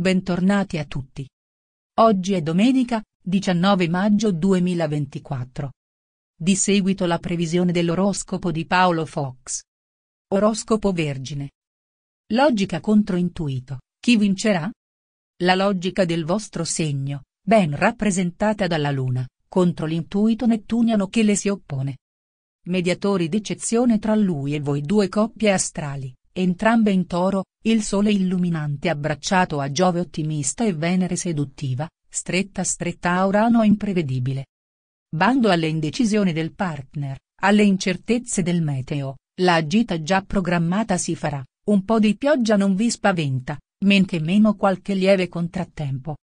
Bentornati a tutti. Oggi è domenica, 19 maggio 2024. Di seguito la previsione dell'oroscopo di Paolo Fox. Oroscopo Vergine. Logica contro intuito, chi vincerà? La logica del vostro segno, ben rappresentata dalla Luna, contro l'intuito nettuniano che le si oppone. Mediatori d'eccezione tra lui e voi due coppie astrali. Entrambe in toro, il sole illuminante abbracciato a Giove ottimista e Venere seduttiva, stretta stretta a Urano imprevedibile. Bando alle indecisioni del partner, alle incertezze del meteo, la gita già programmata si farà, un po' di pioggia non vi spaventa, men che meno qualche lieve contrattempo.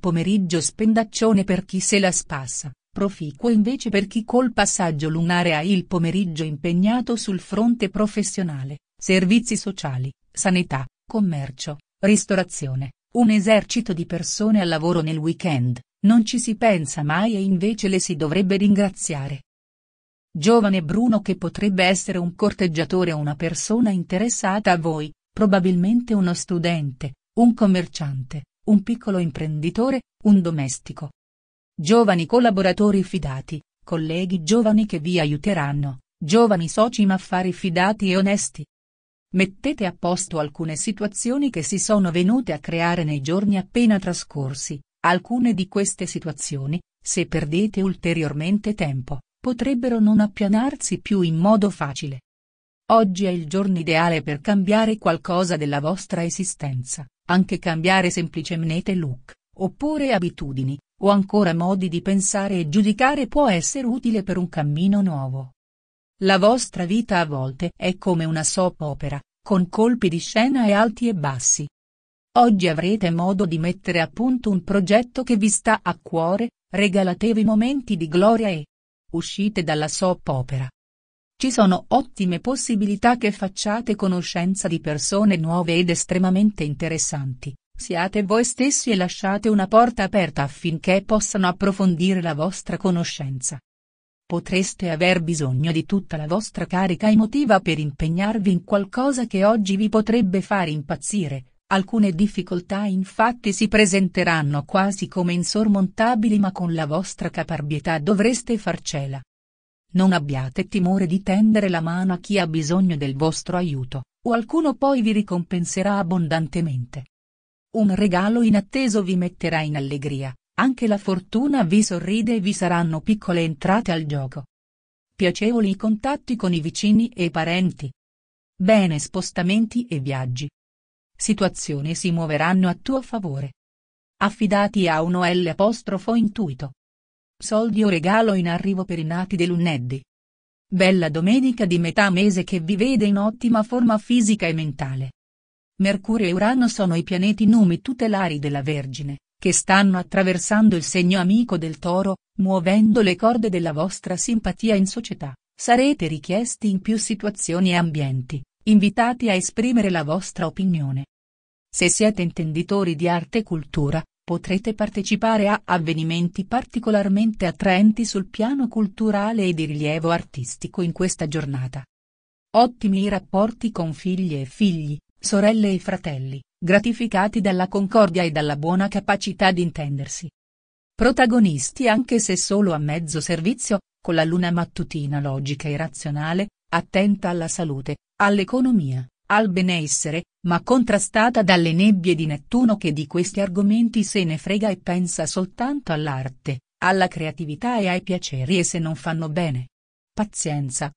Pomeriggio spendaccione per chi se la spassa, proficuo invece per chi col passaggio lunare ha il pomeriggio impegnato sul fronte professionale servizi sociali, sanità, commercio, ristorazione, un esercito di persone al lavoro nel weekend, non ci si pensa mai e invece le si dovrebbe ringraziare. Giovane Bruno che potrebbe essere un corteggiatore o una persona interessata a voi, probabilmente uno studente, un commerciante, un piccolo imprenditore, un domestico. Giovani collaboratori fidati, colleghi giovani che vi aiuteranno, giovani soci ma affari fidati e onesti mettete a posto alcune situazioni che si sono venute a creare nei giorni appena trascorsi, alcune di queste situazioni, se perdete ulteriormente tempo, potrebbero non appianarsi più in modo facile. Oggi è il giorno ideale per cambiare qualcosa della vostra esistenza, anche cambiare semplicemente look, oppure abitudini, o ancora modi di pensare e giudicare può essere utile per un cammino nuovo. La vostra vita a volte è come una soap opera, con colpi di scena e alti e bassi. Oggi avrete modo di mettere a punto un progetto che vi sta a cuore, regalatevi momenti di gloria e uscite dalla soap opera. Ci sono ottime possibilità che facciate conoscenza di persone nuove ed estremamente interessanti, siate voi stessi e lasciate una porta aperta affinché possano approfondire la vostra conoscenza potreste aver bisogno di tutta la vostra carica emotiva per impegnarvi in qualcosa che oggi vi potrebbe far impazzire, alcune difficoltà infatti si presenteranno quasi come insormontabili ma con la vostra caparbietà dovreste farcela. Non abbiate timore di tendere la mano a chi ha bisogno del vostro aiuto, qualcuno poi vi ricompenserà abbondantemente. Un regalo inatteso vi metterà in allegria, anche la fortuna vi sorride e vi saranno piccole entrate al gioco. Piacevoli i contatti con i vicini e i parenti. Bene spostamenti e viaggi. Situazioni si muoveranno a tuo favore. Affidati a un L apostrofo intuito. Soldi o regalo in arrivo per i nati del Bella domenica di metà mese che vi vede in ottima forma fisica e mentale. Mercurio e Urano sono i pianeti numi tutelari della Vergine che stanno attraversando il segno amico del toro, muovendo le corde della vostra simpatia in società, sarete richiesti in più situazioni e ambienti, invitati a esprimere la vostra opinione. Se siete intenditori di arte e cultura, potrete partecipare a avvenimenti particolarmente attraenti sul piano culturale e di rilievo artistico in questa giornata. Ottimi i rapporti con figlie e figli, sorelle e fratelli, gratificati dalla concordia e dalla buona capacità di intendersi. Protagonisti anche se solo a mezzo servizio, con la luna mattutina logica e razionale, attenta alla salute, all'economia, al benessere, ma contrastata dalle nebbie di Nettuno che di questi argomenti se ne frega e pensa soltanto all'arte, alla creatività e ai piaceri e se non fanno bene. Pazienza,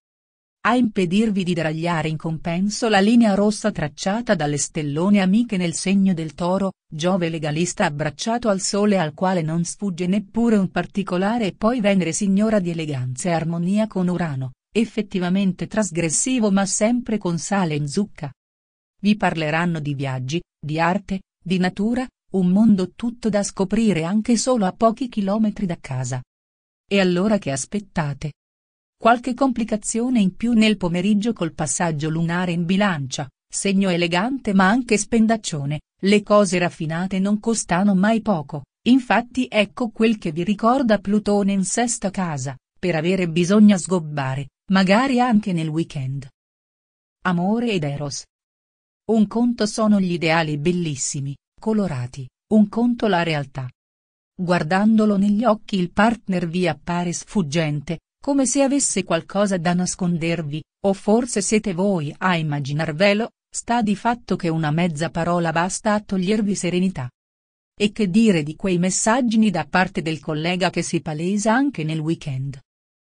a impedirvi di deragliare in compenso la linea rossa tracciata dalle stellone amiche nel segno del toro, Giove legalista abbracciato al sole al quale non sfugge neppure un particolare e poi Venere signora di eleganza e armonia con Urano, effettivamente trasgressivo ma sempre con sale in zucca. Vi parleranno di viaggi, di arte, di natura, un mondo tutto da scoprire anche solo a pochi chilometri da casa. E allora che aspettate? Qualche complicazione in più nel pomeriggio col passaggio lunare in bilancia, segno elegante ma anche spendaccione, le cose raffinate non costano mai poco, infatti ecco quel che vi ricorda Plutone in sesta casa, per avere bisogna sgobbare, magari anche nel weekend. Amore ed Eros. Un conto sono gli ideali bellissimi, colorati, un conto la realtà. Guardandolo negli occhi il partner vi appare sfuggente, come se avesse qualcosa da nascondervi, o forse siete voi a immaginarvelo, sta di fatto che una mezza parola basta a togliervi serenità. E che dire di quei messaggini da parte del collega che si palesa anche nel weekend?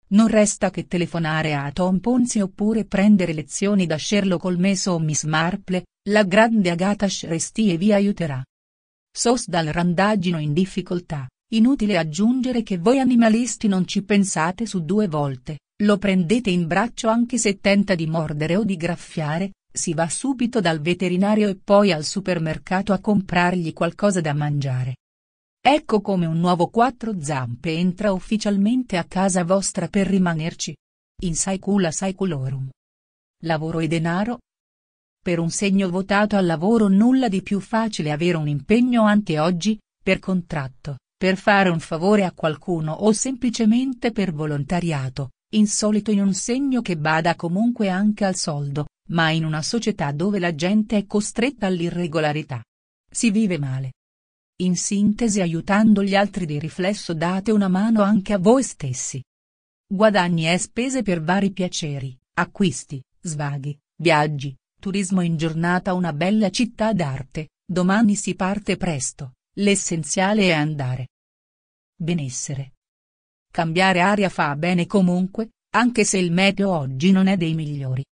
Non resta che telefonare a Tom Ponzi oppure prendere lezioni da Sherlock Holmes o Miss Marple, la grande Agatha Christie vi aiuterà. SOS dal randagino in difficoltà. Inutile aggiungere che voi animalisti non ci pensate su due volte, lo prendete in braccio anche se tenta di mordere o di graffiare, si va subito dal veterinario e poi al supermercato a comprargli qualcosa da mangiare. Ecco come un nuovo quattro zampe entra ufficialmente a casa vostra per rimanerci. In saicula saiculorum. Lavoro e denaro? Per un segno votato al lavoro nulla di più facile avere un impegno anche oggi, per contratto, per fare un favore a qualcuno o semplicemente per volontariato, insolito in un segno che bada comunque anche al soldo, ma in una società dove la gente è costretta all'irregolarità. Si vive male. In sintesi aiutando gli altri di riflesso date una mano anche a voi stessi. Guadagni e spese per vari piaceri, acquisti, svaghi, viaggi, turismo in giornata una bella città d'arte, domani si parte presto. L'essenziale è andare. Benessere. Cambiare aria fa bene comunque, anche se il meteo oggi non è dei migliori.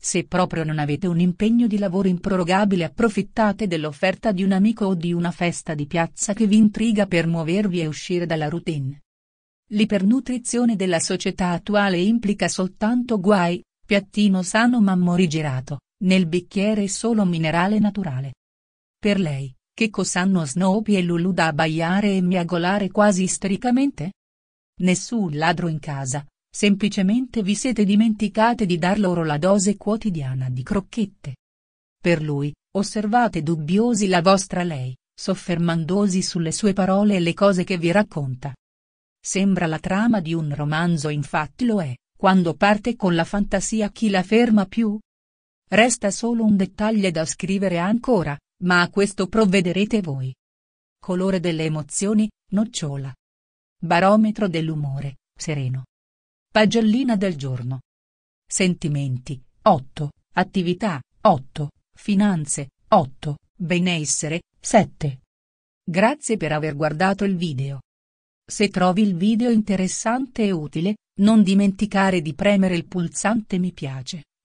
Se proprio non avete un impegno di lavoro improrogabile approfittate dell'offerta di un amico o di una festa di piazza che vi intriga per muovervi e uscire dalla routine. L'ipernutrizione della società attuale implica soltanto guai, piattino sano ma morigerato, nel bicchiere solo minerale naturale. Per lei, che cos'hanno Snoopy e Lulu da abbaiare e miagolare quasi istericamente? Nessun ladro in casa, semplicemente vi siete dimenticate di dar loro la dose quotidiana di crocchette. Per lui, osservate dubbiosi la vostra lei, soffermandosi sulle sue parole e le cose che vi racconta. Sembra la trama di un romanzo infatti lo è, quando parte con la fantasia chi la ferma più? Resta solo un dettaglio da scrivere ancora, ma a questo provvederete voi. Colore delle emozioni, nocciola. Barometro dell'umore, sereno. Pagellina del giorno. Sentimenti, 8, attività, 8, finanze, 8, benessere, 7. Grazie per aver guardato il video. Se trovi il video interessante e utile, non dimenticare di premere il pulsante mi piace.